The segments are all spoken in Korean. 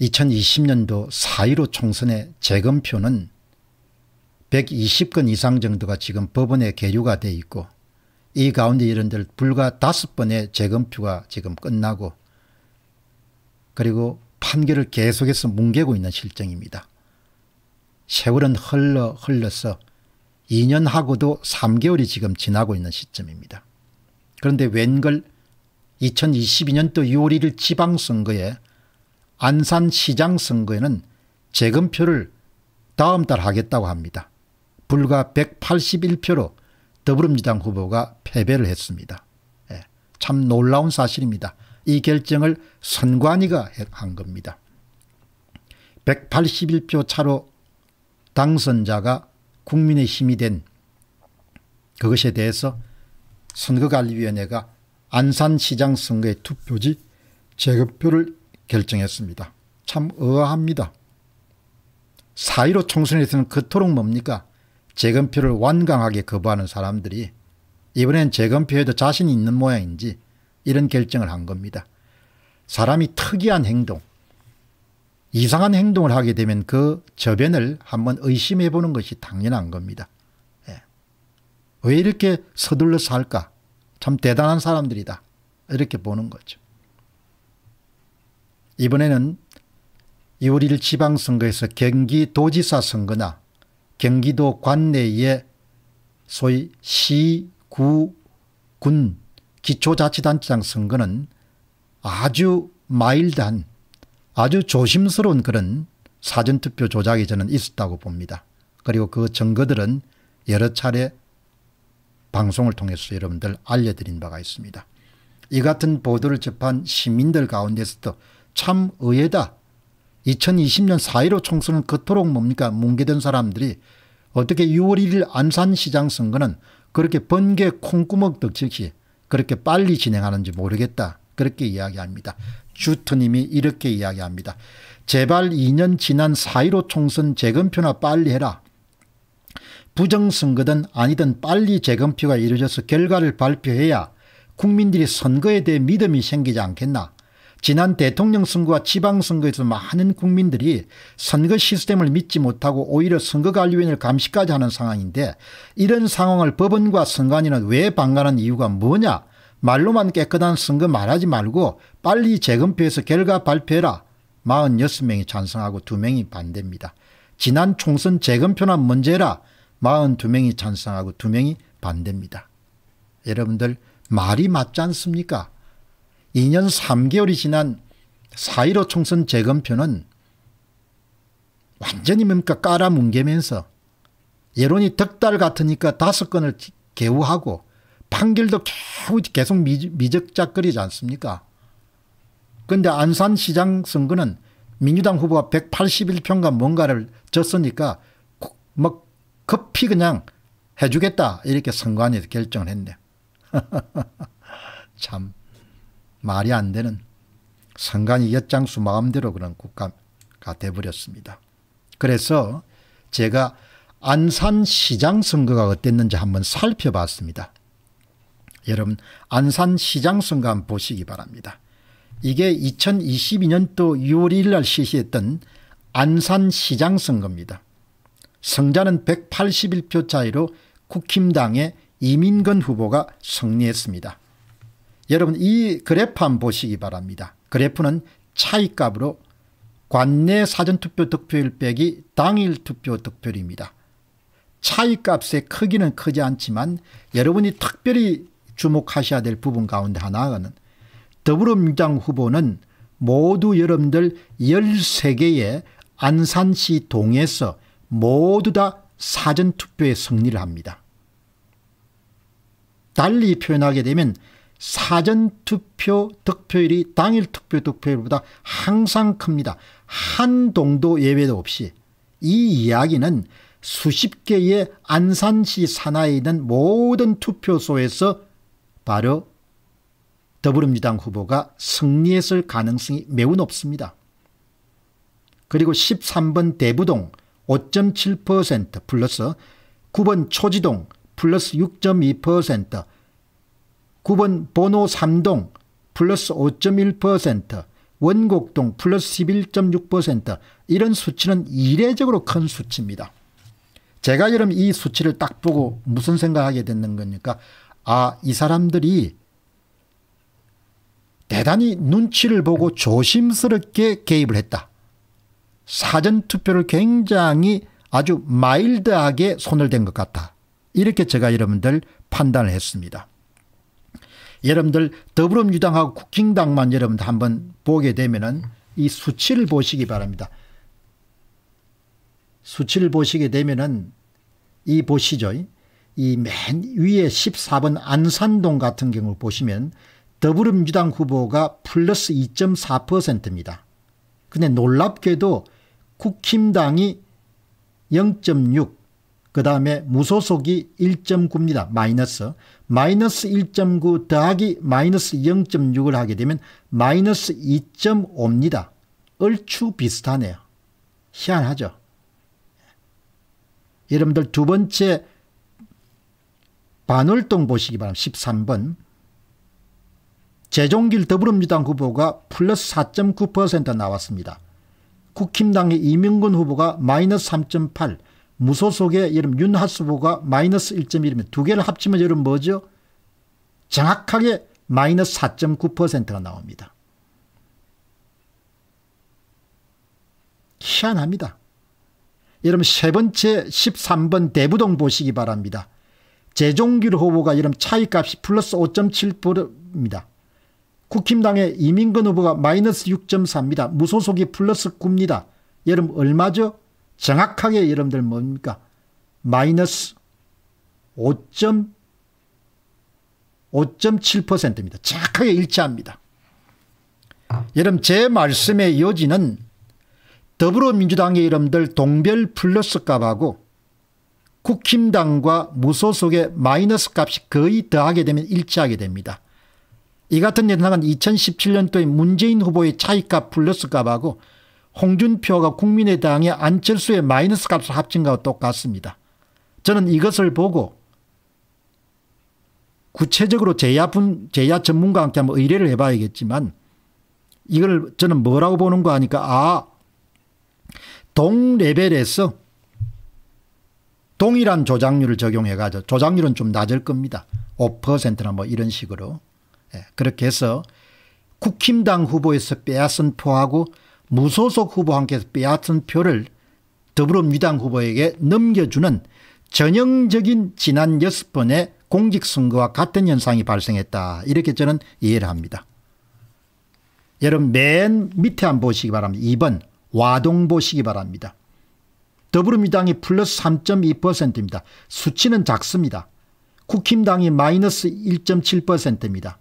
2020년도 4.15 총선의 재검표는 120건 이상 정도가 지금 법원에 계류가 돼 있고 이 가운데 이런들 불과 다섯 번의 재검표가 지금 끝나고 그리고 판결을 계속해서 뭉개고 있는 실정입니다. 세월은 흘러 흘러서 2년하고도 3개월이 지금 지나고 있는 시점입니다. 그런데 웬걸 2022년도 6월 1일 지방선거에 안산시장 선거에는 재검표를 다음 달 하겠다고 합니다. 불과 181표로 더불어민주당 후보가 패배를 했습니다. 예, 참 놀라운 사실입니다. 이 결정을 선관위가 한 겁니다. 181표 차로 당선자가 국민의 힘이 된 그것에 대해서 선거관리위원회가 안산시장 선거의 투표지 재검표를 결정했습니다. 참 의아합니다. 4.15 총선에서는 그토록 뭡니까 재검표를 완강하게 거부하는 사람들이 이번엔 재검표에도 자신이 있는 모양인지 이런 결정을 한 겁니다. 사람이 특이한 행동, 이상한 행동을 하게 되면 그 저변을 한번 의심해 보는 것이 당연한 겁니다. 예. 왜 이렇게 서둘러 살까? 참 대단한 사람들이다. 이렇게 보는 거죠. 이번에는 2월 1일 지방선거에서 경기도지사 선거나 경기도 관내에 소위 시, 구, 군, 기초자치단체장 선거는 아주 마일드한 아주 조심스러운 그런 사전투표 조작이 저는 있었다고 봅니다. 그리고 그 증거들은 여러 차례 방송을 통해서 여러분들 알려드린 바가 있습니다. 이 같은 보도를 접한 시민들 가운데서도 참 의외다. 2020년 4.15 총선은 그토록 뭡니까 뭉개던 사람들이 어떻게 6월 1일 안산시장 선거는 그렇게 번개 콩구멍 덕지시 그렇게 빨리 진행하는지 모르겠다. 그렇게 이야기합니다. 주트님이 이렇게 이야기합니다. 제발 2년 지난 4.15 총선 재검표나 빨리 해라. 부정선거든 아니든 빨리 재검표가 이루어져서 결과를 발표해야 국민들이 선거에 대해 믿음이 생기지 않겠나. 지난 대통령 선거와 지방선거에서 많은 국민들이 선거 시스템을 믿지 못하고 오히려 선거관리위원회를 감시까지 하는 상황인데 이런 상황을 법원과 선관위는 왜 방관한 이유가 뭐냐 말로만 깨끗한 선거 말하지 말고 빨리 재검표해서 결과 발표해라 46명이 찬성하고 2명이 반대입니다. 지난 총선 재검표나 문제라 42명이 찬성하고 2명이 반대입니다. 여러분들 말이 맞지 않습니까? 2년 3개월이 지난 4.15 총선 재검표는 완전히 뭡니까 깔아뭉개면서 여론이 덕달 같으니까 다섯 건을 개우하고 판결도 계속 미적작거리지 않습니까? 그런데 안산시장 선거는 민주당 후보가 181표인가 뭔가를 졌으니까 뭐 급히 그냥 해주겠다 이렇게 선관위 에서 결정을 했네요. 말이 안 되는 상간이 엿장수 마음대로 그런 국가가 돼버렸습니다. 그래서 제가 안산시장 선거가 어땠는지 한번 살펴봤습니다. 여러분 안산시장 선거 한번 보시기 바랍니다. 이게 2022년도 6월 1일 날 실시했던 안산시장 선거입니다. 성자는 181표 차이로 국힘당의 이민건 후보가 승리했습니다. 여러분 이 그래프 한번 보시기 바랍니다. 그래프는 차이값으로 관내 사전투표 득표율 빼기 당일 투표 득표율입니다. 차이값의 크기는 크지 않지만 여러분이 특별히 주목하셔야 될 부분 가운데 하나는 더불어민주당 후보는 모두 여러분들 13개의 안산시 동에서 모두 다 사전투표에 승리를 합니다. 달리 표현하게 되면 사전투표 득표율이 당일 투표 득표율보다 항상 큽니다. 한 동도 예외도 없이. 이 이야기는 수십 개의 안산시 산하에 있는 모든 투표소에서 바로 더불어민주당 후보가 승리했을 가능성이 매우 높습니다. 그리고 13번 대부동 5.7% 플러스 9번 초지동 플러스 6.2% 9번 번호 3동 플러스 5.1%, 원곡동 플러스 11.6% 이런 수치는 이례적으로 큰 수치입니다. 제가 여러분이 수치를 딱 보고 무슨 생각하게 됐는 겁니까? 아, 이 사람들이 대단히 눈치를 보고 조심스럽게 개입을 했다. 사전투표를 굉장히 아주 마일드하게 손을 댄 것 같다. 이렇게 제가 여러분들 판단을 했습니다. 여러분들 더불어민주당하고 국힘당만 여러분들 한번 보게 되면은 이 수치를 보시기 바랍니다. 수치를 보시게 되면은 이 보시죠. 이 맨 위에 14번 안산동 같은 경우 보시면 더불어민주당 후보가 플러스 2.4%입니다. 근데 놀랍게도 국힘당이 0.6그 다음에 무소속이 1.9입니다. 마이너스. 마이너스 1.9 더하기 마이너스 0.6을 하게 되면 마이너스 2.5입니다. 얼추 비슷하네요. 희한하죠. 여러분들 두 번째 반월동 보시기 바랍니다. 13번. 재종길 더불어민주당 후보가 플러스 4.9% 나왔습니다. 국힘당의 이명근 후보가 마이너스 3.8, 무소속의 여름 윤하수보가 마이너스 1.1이면 두 개를 합치면 여름 뭐죠? 정확하게 마이너스 4.9%가 나옵니다. 희한합니다. 여러분 세 번째 13번 대부동 보시기 바랍니다. 재종길 후보가 여러분 차이값이 플러스 5.7%입니다. 국힘당의 이민근 후보가 마이너스 6.4입니다. 무소속이 플러스 9입니다. 여러분 얼마죠? 정확하게 여러분들 뭡니까? 마이너스 5.7%입니다. 정확하게 일치합니다. 여러분 제 말씀의 요지는 더불어민주당의 이름들 동별 플러스 값하고 국힘당과 무소속의 마이너스 값이 거의 더하게 되면 일치하게 됩니다. 이 같은 현상은 2017년도에 문재인 후보의 차이값 플러스 값하고 홍준표가 국민의당의 안철수의 마이너스 값을 합친 것과 똑같습니다. 저는 이것을 보고 구체적으로 제야 분, 제야 전문가와 함께 한번 의뢰를 해봐야겠지만 이걸 저는 뭐라고 보는 거 하니까 아, 동 레벨에서 동일한 조작률을 적용해가지고 조작률은 좀 낮을 겁니다. 5%나 뭐 이런 식으로. 예, 그렇게 해서 국힘당 후보에서 빼앗은 표하고 무소속 후보 함께 빼앗은 표를 더불어민주당 후보에게 넘겨주는 전형적인 지난 6번의 공직선거와 같은 현상이 발생했다. 이렇게 저는 이해를 합니다. 여러분 맨 밑에 한 보시기 바랍니다. 2번 와동 보시기 바랍니다. 더불어민주당이 플러스 3.2%입니다. 수치는 작습니다. 국힘당이 마이너스 1.7%입니다.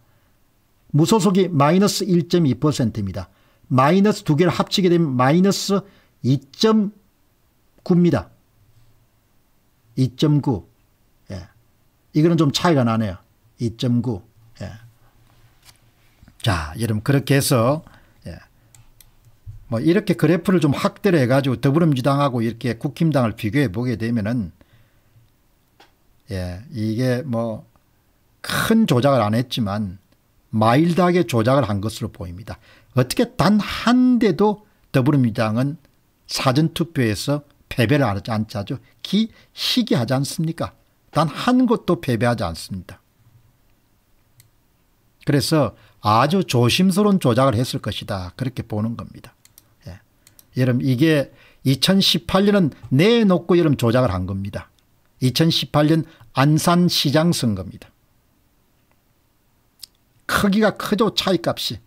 무소속이 마이너스 1.2%입니다. 마이너스 두 개를 합치게 되면 마이너스 2.9입니다. 2.9. 예. 이거는 좀 차이가 나네요. 2.9. 예. 자, 여러분 그렇게 해서 예. 뭐 이렇게 그래프를 좀 확대를 해가지고 더불어민주당하고 이렇게 국힘당을 비교해 보게 되면은 예, 이게 뭐 큰 조작을 안 했지만 마일드하게 조작을 한 것으로 보입니다. 어떻게 단 한 대도 더불어민주당은 사전투표에서 패배를 하지 않자죠. 기시기하지 않습니까? 단 한 곳도 패배하지 않습니다. 그래서 아주 조심스러운 조작을 했을 것이다. 그렇게 보는 겁니다. 예. 여러분 이게 2018년은 내놓고 여러분 조작을 한 겁니다. 2018년 안산시장 선거입니다. 크기가 크죠 차이값이.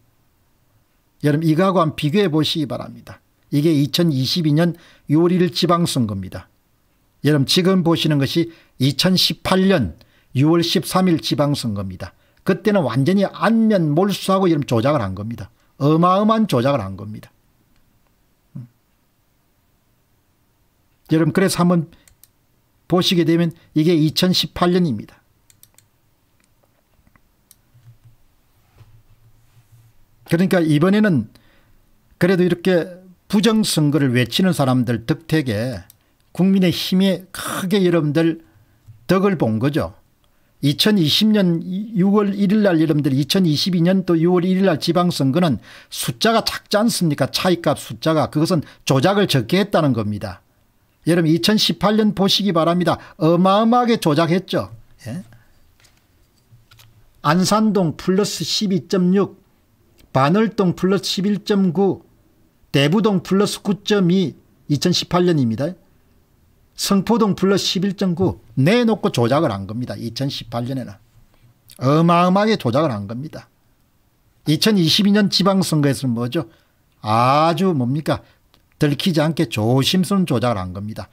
여러분 이거하고 한 비교해 보시기 바랍니다. 이게 2022년 6월 지방선거입니다. 여러분 지금 보시는 것이 2018년 6월 13일 지방선거입니다. 그때는 완전히 안면 몰수하고 여러분 조작을 한 겁니다. 어마어마한 조작을 한 겁니다. 음. 여러분 그래서 한번 보시게 되면 이게 2018년입니다. 그러니까 이번에는 그래도 이렇게 부정선거를 외치는 사람들 덕택에 국민의 힘에 크게 여러분들 덕을 본 거죠. 2020년 6월 1일 날 여러분들 2022년 또 6월 1일 날 지방선거는 숫자가 작지 않습니까 차이값 숫자가 그것은 조작을 적게 했다는 겁니다. 여러분 2018년 보시기 바랍니다. 어마어마하게 조작했죠. 예? 안산동 플러스 12.6 반월동 플러스 11.9, 대부동 플러스 9.2, 2018년입니다. 성포동 플러스 11.9 내놓고 조작을 한 겁니다. 2018년에는. 어마어마하게 조작을 한 겁니다. 2022년 지방선거에서는 뭐죠? 아주 뭡니까? 들키지 않게 조심스러운 조작을 한 겁니다.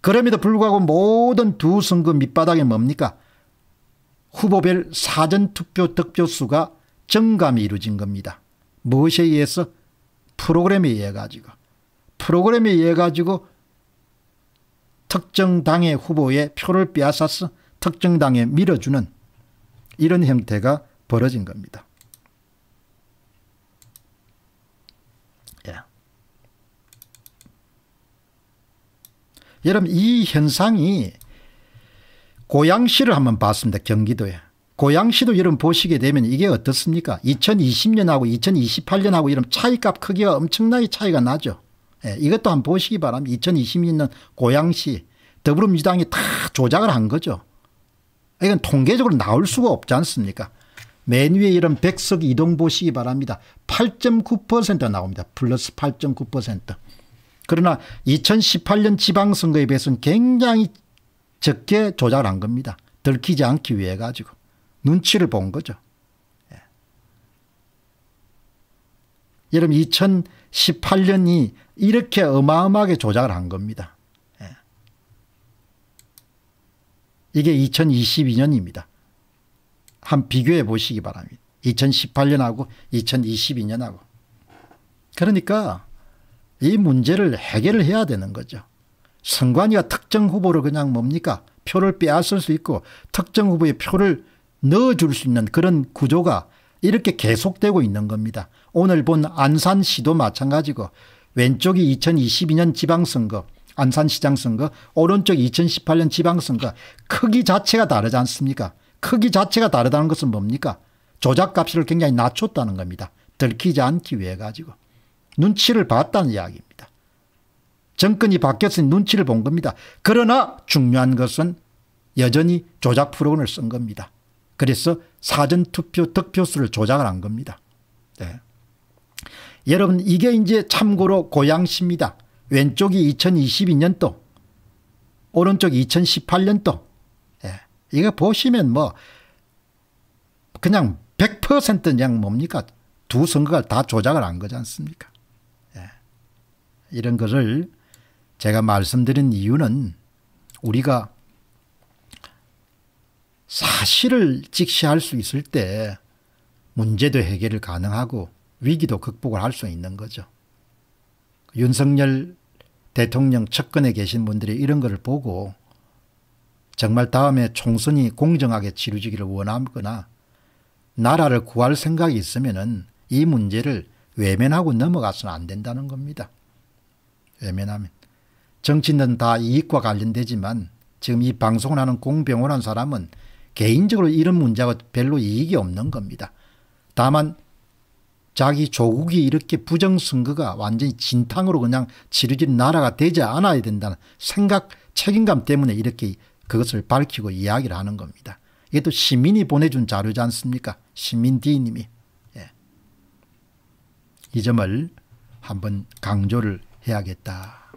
그럼에도 불구하고 모든 두 선거 밑바닥에 뭡니까? 후보별 사전투표 득표수가 정감이 이루어진 겁니다. 무엇에 의해서? 프로그램에 의해 가지고. 프로그램에 의해 가지고 특정 당의 후보의 표를 빼앗아서 특정 당에 밀어주는 이런 형태가 벌어진 겁니다. 예. 여러분 이 현상이 고양시를 한번 봤습니다. 경기도에. 고양시도 여러분 보시게 되면 이게 어떻습니까? 2020년하고 2028년하고 이런 차이값 크기가 엄청나게 차이가 나죠. 예, 이것도 한번 보시기 바랍니다. 2020년 고양시 더불어민주당이 다 조작을 한 거죠. 이건 통계적으로 나올 수가 없지 않습니까? 맨 위에 이런 백석 이동 보시기 바랍니다. 8.9% 나옵니다. 플러스 8.9%. 그러나 2018년 지방선거에 비해서는 굉장히 적게 조작을 한 겁니다. 들키지 않기 위해 가지고. 눈치를 본 거죠. 예. 여러분 2018년이 이렇게 어마어마하게 조작을 한 겁니다. 예. 이게 2022년입니다. 한 비교해 보시기 바랍니다. 2018년하고 2022년하고. 그러니까 이 문제를 해결을 해야 되는 거죠. 선관위가 특정 후보를 그냥 뭡니까? 표를 빼앗을 수 있고 특정 후보의 표를 넣어줄 수 있는 그런 구조가 이렇게 계속되고 있는 겁니다. 오늘 본 안산시도 마찬가지고 왼쪽이 2022년 지방선거 안산시장 선거 오른쪽 2018년 지방선거 크기 자체가 다르지 않습니까 크기 자체가 다르다는 것은 뭡니까 조작값을 굉장히 낮췄다는 겁니다. 들키지 않기 위해 가지고 눈치를 봤다는 이야기입니다. 정권이 바뀌었으니 눈치를 본 겁니다. 그러나 중요한 것은 여전히 조작 프로그램을 쓴 겁니다. 그래서 사전투표 득표수를 조작을 한 겁니다. 네. 여러분 이게 이제 참고로 고양시입니다. 왼쪽이 2022년도 오른쪽이 2018년도 예. 이거 보시면 뭐 그냥 100% 그냥 뭡니까 두 선거가 다 조작을 한 거지 않습니까 예. 이런 것을 제가 말씀드린 이유는 우리가 사실을 직시할 수 있을 때 문제도 해결이 가능하고 위기도 극복을 할 수 있는 거죠. 윤석열 대통령 측근에 계신 분들이 이런 것 보고 정말 다음에 총선이 공정하게 치루지기를 원하거나 나라를 구할 생각이 있으면 은이 문제를 외면하고 넘어가서는 안 된다는 겁니다. 외면하면. 정치인다 이익과 관련되지만 지금 이 방송을 하는 공병호란 사람은 개인적으로 이런 문제가 별로 이익이 없는 겁니다. 다만 자기 조국이 이렇게 부정선거가 완전히 진탕으로 그냥 치르진 나라가 되지 않아야 된다는 생각 책임감 때문에 이렇게 그것을 밝히고 이야기를 하는 겁니다. 이것도 시민이 보내준 자료지 않습니까? 시민 D님이. 예. 이 점을 한번 강조를 해야겠다.